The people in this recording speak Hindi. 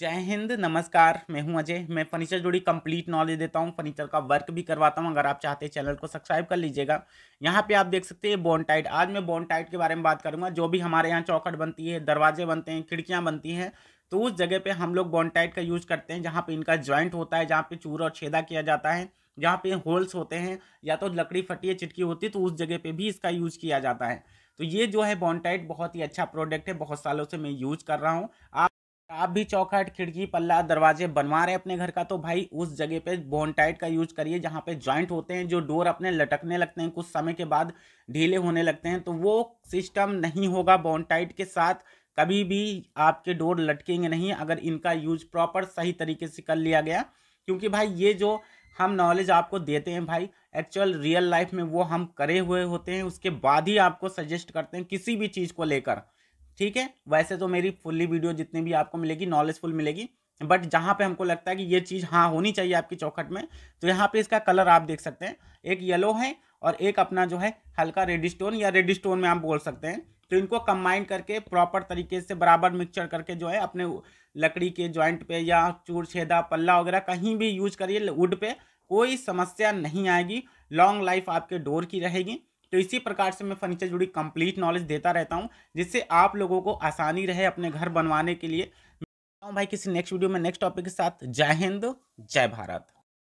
जय हिंद नमस्कार मैं हूं अजय मैं फर्नीचर जुड़ी कंप्लीट नॉलेज देता हूं फर्नीचर का वर्क भी करवाता हूं अगर आप चाहते हैं चैनल को सब्सक्राइब कर लीजिएगा यहां पे आप देख सकते हैं बॉन टाइट आज मैं बॉन टाइट के बारे में बात करूंगा जो भी हमारे यहां चौखट बनती है दरवाजे बनते हैं खिड़कियाँ बनती हैं तो उस जगह पर हम लोग बॉन टाइट का यूज़ करते हैं जहाँ पर इनका ज्वाइंट होता है जहाँ पर चूर और छेदा किया जाता है जहाँ पर होल्स होते हैं या तो लकड़ी फटी या चिटकी होती है तो उस जगह पर भी इसका यूज़ किया जाता है तो ये जो है बॉन्टाइट बहुत ही अच्छा प्रोडक्ट है बहुत सालों से मैं यूज़ कर रहा हूँ आप आप भी चौखट खिड़की पल्ला दरवाजे बनवा रहे हैं अपने घर का तो भाई उस जगह पे बोनटाइट का यूज करिए जहाँ पे जॉइंट होते हैं जो डोर अपने लटकने लगते हैं कुछ समय के बाद ढीले होने लगते हैं तो वो सिस्टम नहीं होगा बोनटाइट के साथ कभी भी आपके डोर लटकेंगे नहीं अगर इनका यूज प्रॉपर सही तरीके से कर लिया गया क्योंकि भाई ये जो हम नॉलेज आपको देते हैं भाई एक्चुअल रियल लाइफ में वो हम करे हुए होते हैं उसके बाद ही आपको सजेस्ट करते हैं किसी भी चीज़ को लेकर ठीक है वैसे तो मेरी फुल्ली वीडियो जितनी भी आपको मिलेगी नॉलेजफुल मिलेगी बट जहाँ पे हमको लगता है कि ये चीज़ हाँ होनी चाहिए आपकी चौखट में तो यहाँ पे इसका कलर आप देख सकते हैं एक येलो है और एक अपना जो है हल्का रेडी स्टोन या रेडी स्टोन में आप बोल सकते हैं तो इनको कंबाइन करके प्रॉपर तरीके से बराबर मिक्सचर करके जो है अपने लकड़ी के जॉइंट पे या चूर छेदा पल्ला वगैरह कहीं भी यूज करिए वुड पे कोई समस्या नहीं आएगी लॉन्ग लाइफ आपके डोर की रहेगी तो इसी प्रकार से मैं फर्नीचर जुड़ी कंप्लीट नॉलेज देता रहता हूँ जिससे आप लोगों को आसानी रहे अपने घर बनवाने के लिए भाई किसी नेक्स्ट वीडियो में नेक्स्ट टॉपिक के साथ जय हिंद जय भारत